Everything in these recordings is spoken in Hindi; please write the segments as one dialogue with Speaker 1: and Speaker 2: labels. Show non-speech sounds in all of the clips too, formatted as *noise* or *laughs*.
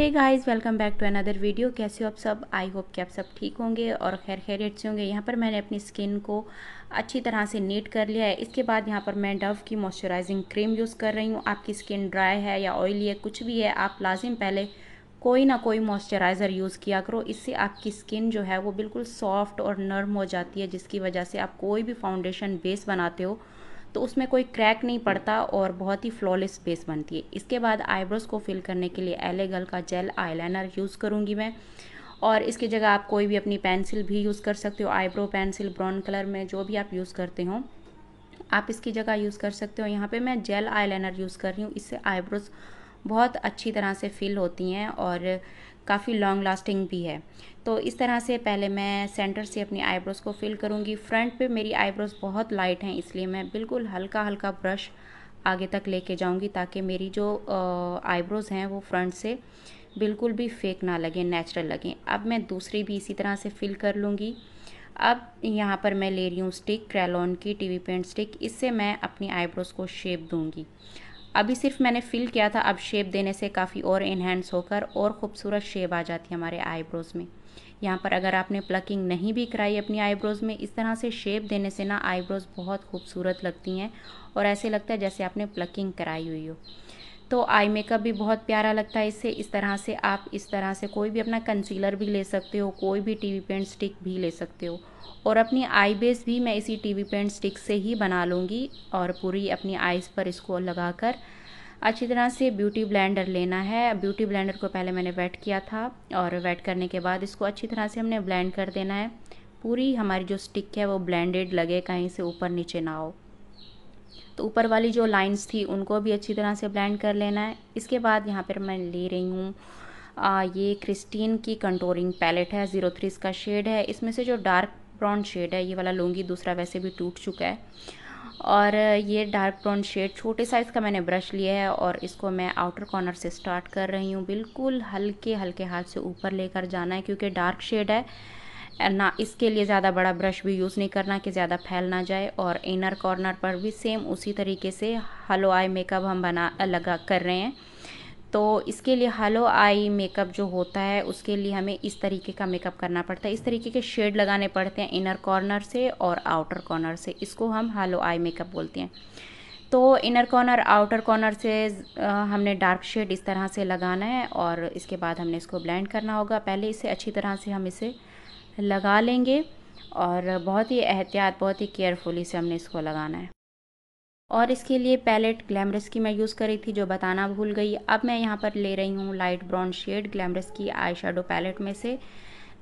Speaker 1: hey guys welcome back to another video कैसे हो आप सब आई होप कि आप सब ठीक होंगे और खैर खैरियत से होंगे यहाँ पर मैंने अपनी स्किन को अच्छी तरह से नीट कर लिया है इसके बाद यहाँ पर मैं डव की मॉइस्चराइजिंग क्रीम यूज़ कर रही हूँ आपकी स्किन ड्राई है या ऑयली है कुछ भी है आप लाजिम पहले कोई ना कोई मॉइस्चराइज़र यूज़ किया करो इससे आपकी स्किन जो है वो बिल्कुल सॉफ्ट और नर्म हो जाती है जिसकी वजह से आप कोई भी फाउंडेशन बेस बनाते हो तो उसमें कोई क्रैक नहीं पड़ता और बहुत ही फ्लॉलेस बेस बनती है इसके बाद आईब्रोज को फिल करने के लिए एलेगल का जेल आईलाइनर यूज़ करूँगी मैं और इसकी जगह आप कोई भी अपनी पेंसिल भी यूज़ कर सकते हो आईब्रो पेंसिल ब्राउन कलर में जो भी आप यूज़ करते हो आप इसकी जगह यूज़ कर सकते हो यहाँ पे मैं जेल आईलाइनर यूज़ कर रही हूँ इससे आईब्रोज बहुत अच्छी तरह से फिल होती हैं और काफ़ी लॉन्ग लास्टिंग भी है तो इस तरह से पहले मैं सेंटर से अपनी आईब्रोज़ को फिल करूँगी फ्रंट पे मेरी आईब्रोज़ बहुत लाइट हैं इसलिए मैं बिल्कुल हल्का हल्का ब्रश आगे तक लेके जाऊँगी ताकि मेरी जो आईब्रोज़ हैं वो फ्रंट से बिल्कुल भी फेक ना लगे नेचुरल लगें अब मैं दूसरी भी इसी तरह से फिल कर लूँगी अब यहाँ पर मैं ले रही हूँ स्टिक क्रेलोन की टीवी पेंट स्टिक इससे मैं अपनी आईब्रोज़ को शेप दूँगी अभी सिर्फ मैंने फिल किया था अब शेप देने से काफ़ी और इन्हेंस होकर और ख़ूबसूरत शेप आ जाती है हमारे आईब्रोज़ में यहाँ पर अगर आपने प्लकिंग नहीं भी कराई अपनी आईब्रोज़ में इस तरह से शेप देने से ना आईब्रोज़ बहुत खूबसूरत लगती हैं और ऐसे लगता है जैसे आपने प्लकिंग कराई हुई हो तो आई मेकअप भी बहुत प्यारा लगता है इससे इस तरह से आप इस तरह से कोई भी अपना कंसीलर भी ले सकते हो कोई भी टी वी पेंट स्टिक भी ले सकते हो और अपनी आई बेस भी मैं इसी टी वी पेंट स्टिक से ही बना लूँगी और पूरी अपनी आइज़ पर इसको लगाकर अच्छी तरह से ब्यूटी ब्लेंडर लेना है ब्यूटी ब्लेंडर को पहले मैंने वेट किया था और वेट करने के बाद इसको अच्छी तरह से हमने ब्लेंड कर देना है पूरी हमारी जो स्टिक है वो ब्लेंडेड लगे कहीं से ऊपर नीचे ना हो तो ऊपर वाली जो लाइंस थी उनको भी अच्छी तरह से ब्लेंड कर लेना है इसके बाद यहाँ पर मैं ले रही हूँ ये क्रिस्टीन की कंटोरिंग पैलेट है ज़ीरो थ्री इसका शेड है इसमें से जो डार्क ब्राउन शेड है ये वाला लूँगी दूसरा वैसे भी टूट चुका है और ये डार्क ब्राउन शेड छोटे साइज़ का मैंने ब्रश लिया है और इसको मैं आउटर कॉर्नर से स्टार्ट कर रही हूँ बिल्कुल हल्के हल्के हाथ से ऊपर लेकर जाना है क्योंकि डार्क शेड है ना इसके लिए ज़्यादा बड़ा ब्रश भी यूज़ नहीं करना कि ज़्यादा फैल ना जाए और इनर कॉर्नर पर भी सेम उसी तरीके से हलो आई मेकअप हम बना लगा कर रहे हैं तो इसके लिए हलो आई मेकअप जो होता है उसके लिए हमें इस तरीके का मेकअप करना पड़ता है इस तरीके के शेड लगाने पड़ते हैं इनर कॉर्नर से और आउटर कॉर्नर से इसको हम हलो आई मेकअप बोलते हैं तो इनर कॉर्नर आउटर कॉर्नर से हमने डार्क शेड इस तरह से लगाना है और इसके बाद हमने इसको ब्लेंड करना होगा पहले इसे अच्छी तरह से हम इसे लगा लेंगे और बहुत ही एहतियात बहुत ही केयरफुली से हमने इसको लगाना है और इसके लिए पैलेट ग्लैमरस की मैं यूज़ करी थी जो बताना भूल गई अब मैं यहाँ पर ले रही हूँ लाइट ब्राउन शेड ग्लैमरस की आई शेडो पैलेट में से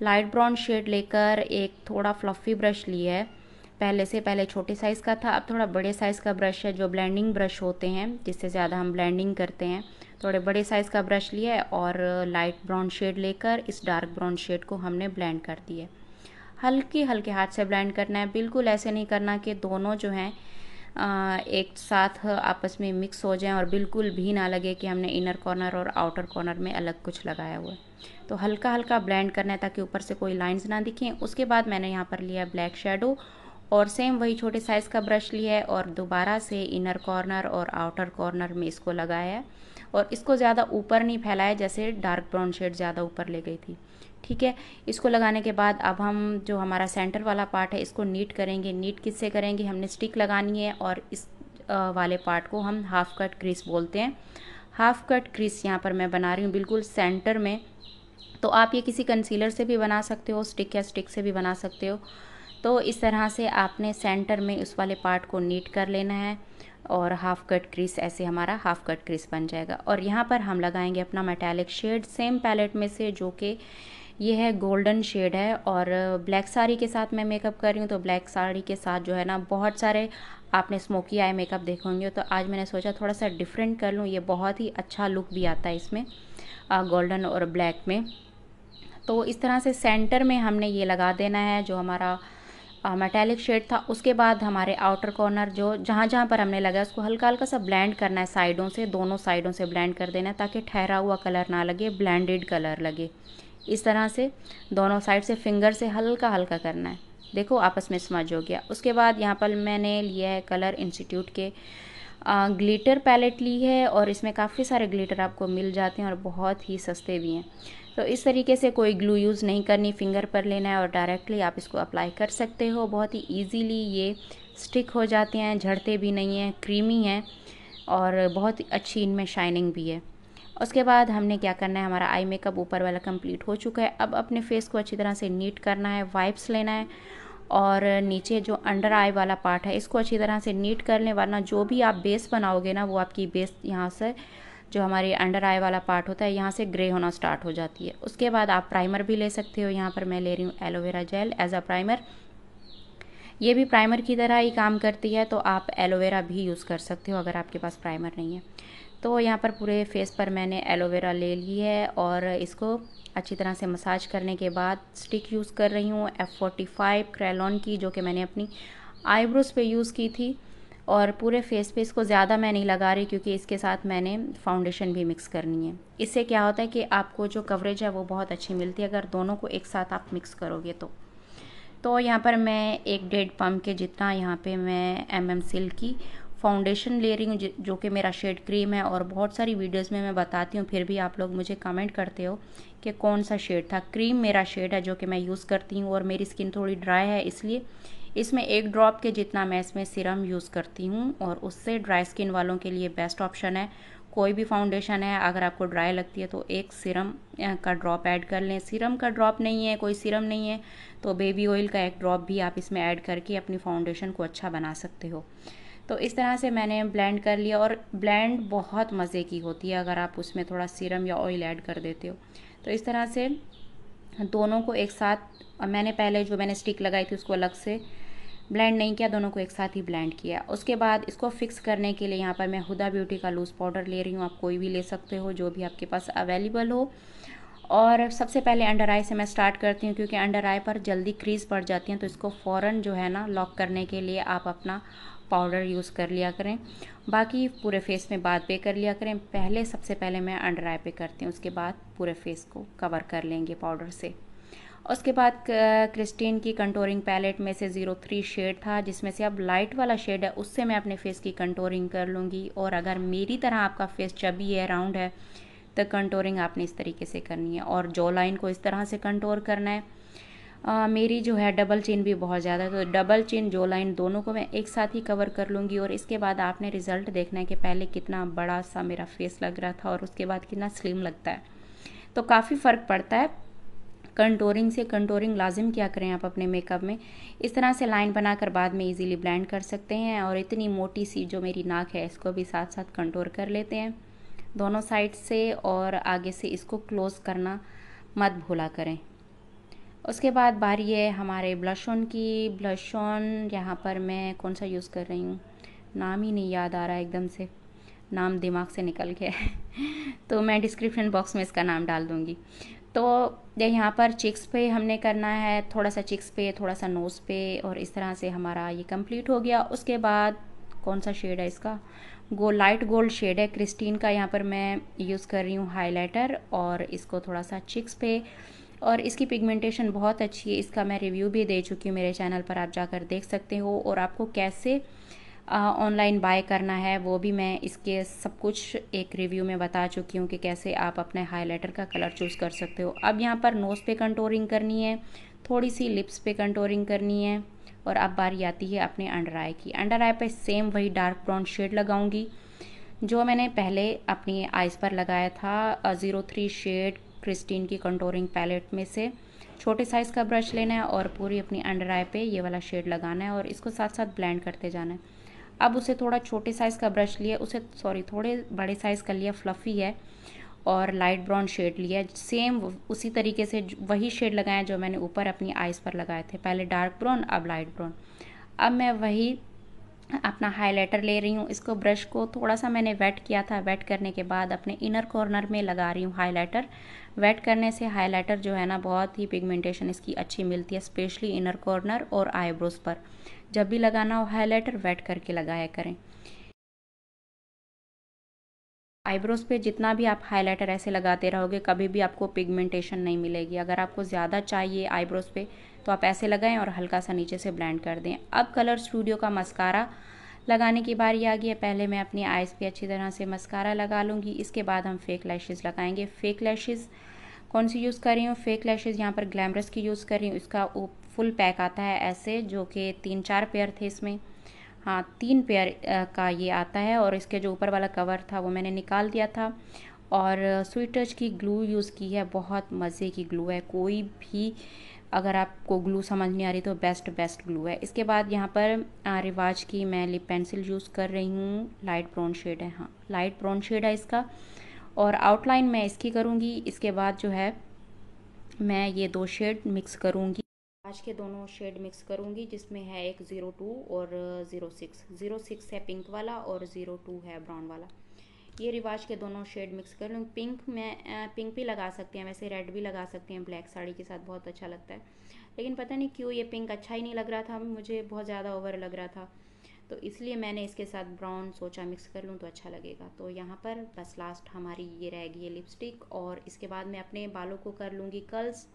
Speaker 1: लाइट ब्राउन शेड लेकर एक थोड़ा फ्लफ़ी ब्रश लिया है पहले से पहले छोटे साइज़ का था अब थोड़ा बड़े साइज़ का ब्रश है जो ब्लेंडिंग ब्रश होते हैं जिससे ज़्यादा हम ब्लेंडिंग करते हैं थोड़े बड़े साइज़ का ब्रश लिया है और लाइट ब्राउन शेड लेकर इस डार्क ब्राउन शेड को हमने ब्लेंड कर दिया है हल्के हल्के हाथ से ब्लेंड करना है बिल्कुल ऐसे नहीं करना कि दोनों जो हैं एक साथ आपस में मिक्स हो जाएं और बिल्कुल भी ना लगे कि हमने इनर कॉर्नर और आउटर कॉर्नर में अलग कुछ लगाया हुआ है तो हल्का हल्का ब्लेंड करना है ताकि ऊपर से कोई लाइंस ना दिखें उसके बाद मैंने यहाँ पर लिया ब्लैक शेडो और सेम वही छोटे साइज़ का ब्रश लिया है और दोबारा से इनर कॉर्नर और आउटर कॉर्नर में इसको लगाया है और इसको ज़्यादा ऊपर नहीं फैलाया जैसे डार्क ब्राउन शेड ज़्यादा ऊपर ले गई थी ठीक है इसको लगाने के बाद अब हम जो हमारा सेंटर वाला पार्ट है इसको नीट करेंगे नीट किससे करेंगे हमने स्टिक लगानी है और इस वाले पार्ट को हम हाफ कट क्रीस बोलते हैं हाफ कट क्रीस यहाँ पर मैं बना रही हूँ बिल्कुल सेंटर में तो आप ये किसी कंसीलर से भी बना सकते हो स्टिक या स्टिक से भी बना सकते हो तो इस तरह से आपने सेंटर में उस वाले पार्ट को नीट कर लेना है और हाफ कट क्रीस ऐसे हमारा हाफ कट क्रीस बन जाएगा और यहाँ पर हम लगाएंगे अपना मेटेलिक शेड सेम पैलेट में से जो कि यह है गोल्डन शेड है और ब्लैक साड़ी के साथ मैं मेकअप कर रही हूँ तो ब्लैक साड़ी के साथ जो है ना बहुत सारे आपने स्मोकी आई मेकअप देखे होंगे तो आज मैंने सोचा थोड़ा सा डिफरेंट कर लूँ ये बहुत ही अच्छा लुक भी आता है इसमें गोल्डन और ब्लैक में तो इस तरह से सेंटर में हमने ये लगा देना है जो हमारा मेटेलिक शेड था उसके बाद हमारे आउटर कॉर्नर जो जहाँ जहाँ पर हमने लगाया उसको हल्का हल्का सा ब्लेंड करना है साइडों से दोनों साइडों से ब्लेंड कर देना है ताकि ठहरा हुआ कलर ना लगे ब्लेंडेड कलर लगे इस तरह से दोनों साइड से फिंगर से हल्का हल्का करना है देखो आपस में समझ हो गया उसके बाद यहाँ पर मैंने लिया है कलर इंस्टीट्यूट के आ, ग्लिटर पैलेट ली है और इसमें काफ़ी सारे ग्लिटर आपको मिल जाते हैं और बहुत ही सस्ते भी हैं तो इस तरीके से कोई ग्लू यूज़ नहीं करनी फिंगर पर लेना है और डायरेक्टली आप इसको अप्लाई कर सकते हो बहुत ही ईजीली ये स्टिक हो जाते हैं झड़ते भी नहीं हैं क्रीमी हैं और बहुत अच्छी इनमें शाइनिंग भी है उसके बाद हमने क्या करना है हमारा आई मेकअप ऊपर वाला कंप्लीट हो चुका है अब अपने फेस को अच्छी तरह से नीट करना है वाइप्स लेना है और नीचे जो अंडर आई वाला पार्ट है इसको अच्छी तरह से नीट कर लें वरना जो भी आप बेस बनाओगे ना वो आपकी बेस यहाँ से जो हमारी अंडर आई वाला पार्ट होता है यहाँ से ग्रे होना स्टार्ट हो जाती है उसके बाद आप प्राइमर भी ले सकते हो यहाँ पर मैं ले रही हूँ aloe vera gel as a primer ये भी प्राइमर की तरह ही काम करती है तो आप एलोवेरा भी यूज़ कर सकते हो अगर आपके पास प्राइमर नहीं है तो यहाँ पर पूरे फेस पर मैंने एलोवेरा ले ली है और इसको अच्छी तरह से मसाज करने के बाद स्टिक यूज़ कर रही हूँ एफ़ फोर्टी फाइव क्रेलॉन की जो कि मैंने अपनी आईब्रोज़ पे यूज़ की थी और पूरे फेस पे इसको ज़्यादा मैं नहीं लगा रही क्योंकि इसके साथ मैंने फाउंडेशन भी मिक्स करनी है इससे क्या होता है कि आपको जो कवरेज है वो बहुत अच्छी मिलती है अगर दोनों को एक साथ आप मिक्स करोगे तो तो यहाँ पर मैं एक डेढ़ पम्प के जितना यहाँ पे मैं एम एम सिल्क की फाउंडेशन ले रही हूँ जो कि मेरा शेड क्रीम है और बहुत सारी वीडियोस में मैं बताती हूँ फिर भी आप लोग मुझे कमेंट करते हो कि कौन सा शेड था क्रीम मेरा शेड है जो कि मैं यूज़ करती हूँ और मेरी स्किन थोड़ी ड्राई है इसलिए इसमें एक ड्रॉप के जितना मैं इसमें सिरम यूज़ करती हूँ और उससे ड्राई स्किन वालों के लिए बेस्ट ऑप्शन है कोई भी फाउंडेशन है अगर आपको ड्राई लगती है तो एक सिरम का ड्रॉप ऐड कर लें सिरम का ड्रॉप नहीं है कोई सिरम नहीं है तो बेबी ऑयल का एक ड्रॉप भी आप इसमें ऐड करके अपनी फाउंडेशन को अच्छा बना सकते हो तो इस तरह से मैंने ब्लेंड कर लिया और ब्लेंड बहुत मज़े की होती है अगर आप उसमें थोड़ा सीरम या ऑयल ऐड कर देते हो तो इस तरह से दोनों को एक साथ मैंने पहले जो मैंने स्टिक लगाई थी उसको अलग से ब्लेंड नहीं किया दोनों को एक साथ ही ब्लेंड किया उसके बाद इसको फिक्स करने के लिए यहाँ पर मैं हुदा ब्यूटी का लूज़ पाउडर ले रही हूँ आप कोई भी ले सकते हो जो भी आपके पास अवेलेबल हो और सबसे पहले अंडर आई से मैं स्टार्ट करती हूँ क्योंकि अंडर आई पर जल्दी क्रीज पड़ जाती हैं तो इसको फ़ौरन जो है ना लॉक करने के लिए आप अपना पाउडर यूज़ कर लिया करें बाकी पूरे फेस में बाद पे कर लिया करें पहले सबसे पहले मैं अंडर आई पे करती हूँ उसके बाद पूरे फेस को कवर कर लेंगे पाउडर से उसके बाद क्रिस्टीन की कंटोरिंग पैलेट में से ज़ीरो थ्री शेड था जिसमें से अब लाइट वाला शेड है उससे मैं अपने फेस की कंटोरिंग कर लूँगी और अगर मेरी तरह आपका फेस चबी है राउंड है तो कंटोरिंग आपने इस तरीके से करनी है और जो लाइन को इस तरह से कंटोर करना है आ, मेरी जो है डबल चेन भी बहुत ज़्यादा तो डबल चेन जो लाइन दोनों को मैं एक साथ ही कवर कर लूँगी और इसके बाद आपने रिज़ल्ट देखना है कि पहले कितना बड़ा सा मेरा फेस लग रहा था और उसके बाद कितना स्लिम लगता है तो काफ़ी फ़र्क पड़ता है कंटोरिंग से कंटोरिंग लाजिम क्या करें आप अपने मेकअप में इस तरह से लाइन बनाकर बाद में इजीली ब्लेंड कर सकते हैं और इतनी मोटी सी जो मेरी नाक है इसको भी साथ साथ कंटोर कर लेते हैं दोनों साइड से और आगे से इसको क्लोज़ करना मत भूला करें उसके बाद बारी है हमारे ब्लश ऑन की ब्लश ऑन यहाँ पर मैं कौन सा यूज़ कर रही हूँ नाम ही नहीं याद आ रहा एकदम से नाम दिमाग से निकल गया है *laughs* तो मैं डिस्क्रिप्शन बॉक्स में इसका नाम डाल दूँगी तो यहाँ पर चिक्स पे हमने करना है थोड़ा सा चिक्स पे थोड़ा सा नोज़ पे और इस तरह से हमारा ये कंप्लीट हो गया उसके बाद कौन सा शेड है इसका गो लाइट गोल्ड शेड है क्रिस्टीन का यहाँ पर मैं यूज़ कर रही हूँ हाईलाइटर और इसको थोड़ा सा चिक्स पे और इसकी पिगमेंटेशन बहुत अच्छी है इसका मैं रिव्यू भी दे चुकी हूँ मेरे चैनल पर आप जाकर देख सकते हो और आपको कैसे ऑनलाइन बाय करना है वो भी मैं इसके सब कुछ एक रिव्यू में बता चुकी हूँ कि कैसे आप अपने हाईलाइटर का कलर चूज़ कर सकते हो अब यहाँ पर नोज़ पे कंटोरिंग करनी है थोड़ी सी लिप्स पे कंटोरिंग करनी है और अब बारी आती है अपने अंडर आई की अंडर आई पर सेम वही डार्क ब्राउन शेड लगाऊंगी जो मैंने पहले अपनी आइज़ पर लगाया था ज़ीरो थ्री शेड क्रिस्टीन की कंटोरिंग पैलेट में से छोटे साइज़ का ब्रश लेना है और पूरी अपनी अंडर आई पे ये वाला शेड लगाना है और इसको साथ साथ ब्लेंड करते जाना है अब उसे थोड़ा छोटे साइज़ का ब्रश लिया उसे सॉरी थोड़े बड़े साइज़ का लिया फ्लफ़ी है और लाइट ब्राउन शेड लिया सेम उसी तरीके से वही शेड लगाया जो मैंने ऊपर अपनी आइज़ पर लगाए थे पहले डार्क ब्राउन अब लाइट ब्राउन अब मैं वही अपना हाइलाइटर ले रही हूँ इसको ब्रश को थोड़ा सा मैंने वेट किया था वेट करने के बाद अपने इनर कॉर्नर में लगा रही हूँ हाइलाइटर वेट करने से हाइलाइटर जो है ना बहुत ही पिगमेंटेशन इसकी अच्छी मिलती है स्पेशली इनर कॉर्नर और आईब्रोज पर जब भी लगाना हो हाइलाइटर वेट करके लगाया करें आईब्रोज़ पे जितना भी आप हाइलाइटर ऐसे लगाते रहोगे कभी भी आपको पिगमेंटेशन नहीं मिलेगी अगर आपको ज़्यादा चाहिए आईब्रोज़ पे तो आप ऐसे लगाएं और हल्का सा नीचे से ब्लेंड कर दें अब कलर स्टूडियो का मस्कारा लगाने की बारी आ गई है पहले मैं अपनी आइज़ पे अच्छी तरह से मस्कारा लगा लूँगी इसके बाद हम फेक लैशेज़ लगाएंगे फेक लैशेज़ कौन सी यूज़ कर रही हूँ फेक लैशेज़ यहाँ पर ग्लैमरस की यूज़ कर रही हूँ इसका फुल पैक आता है ऐसे जो कि तीन चार पेयर थे इसमें हाँ तीन पेयर का ये आता है और इसके जो ऊपर वाला कवर था वो मैंने निकाल दिया था और स्वीट टच की ग्लू यूज़ की है बहुत मज़े की ग्लू है कोई भी अगर आपको ग्लू समझ नहीं आ रही तो बेस्ट बेस्ट ग्लू है इसके बाद यहाँ पर रिवाज की मैं लिप पेंसिल यूज़ कर रही हूँ लाइट ब्राउन शेड है हाँ लाइट ब्राउन शेड है इसका और आउटलाइन मैं इसकी करूँगी इसके बाद जो है मैं ये दो शेड मिक्स करूँगी आज के दोनों शेड मिक्स करूँगी जिसमें है एक ज़ीरो टू और ज़ीरो सिक्स ज़ीरो सिक्स है पिंक वाला और ज़ीरो टू है ब्राउन वाला ये रिवाज के दोनों शेड मिक्स कर लूँ पिंक में पिंक भी लगा सकते हैं वैसे रेड भी लगा सकते हैं ब्लैक साड़ी के साथ बहुत अच्छा लगता है लेकिन पता नहीं क्यों ये पिंक अच्छा ही नहीं लग रहा था मुझे बहुत ज़्यादा ओवर लग रहा था तो इसलिए मैंने इसके साथ ब्राउन सोचा मिक्स कर लूँ तो अच्छा लगेगा तो यहाँ पर बस लास्ट हमारी ये रहेगी ये लिपस्टिक और इसके बाद मैं अपने बालों को कर लूँगी कल्स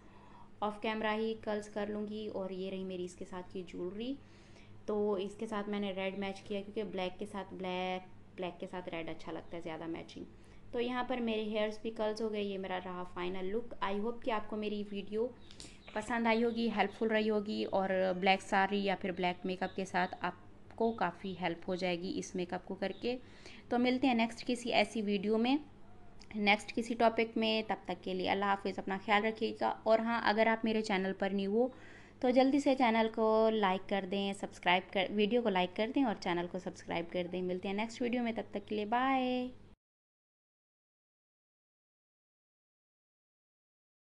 Speaker 1: ऑफ कैमरा ही कर्ल्स कर लूँगी और ये रही मेरी इसके साथ की ज्वेलरी तो इसके साथ मैंने रेड मैच किया क्योंकि ब्लैक के साथ ब्लैक ब्लैक के साथ रेड अच्छा लगता है ज़्यादा मैचिंग तो यहाँ पर मेरे हेयर्स भी कर्ल्स हो गए ये मेरा रहा फाइनल लुक आई होप कि आपको मेरी वीडियो पसंद आई होगी हेल्पफुल रही होगी और ब्लैक साड़ी या फिर ब्लैक मेकअप के साथ आपको काफ़ी हेल्प हो जाएगी इस मेकअप को करके तो मिलते हैं नेक्स्ट किसी ऐसी वीडियो में नेक्स्ट किसी टॉपिक में तब तक के लिए अल्लाह हाफिज़ अपना ख्याल रखिएगा और हाँ अगर आप मेरे चैनल पर न्यू हो तो जल्दी से चैनल को लाइक कर दें सब्सक्राइब कर वीडियो को लाइक कर दें और चैनल को सब्सक्राइब कर दें मिलते हैं नेक्स्ट वीडियो में तब तक के लिए बाय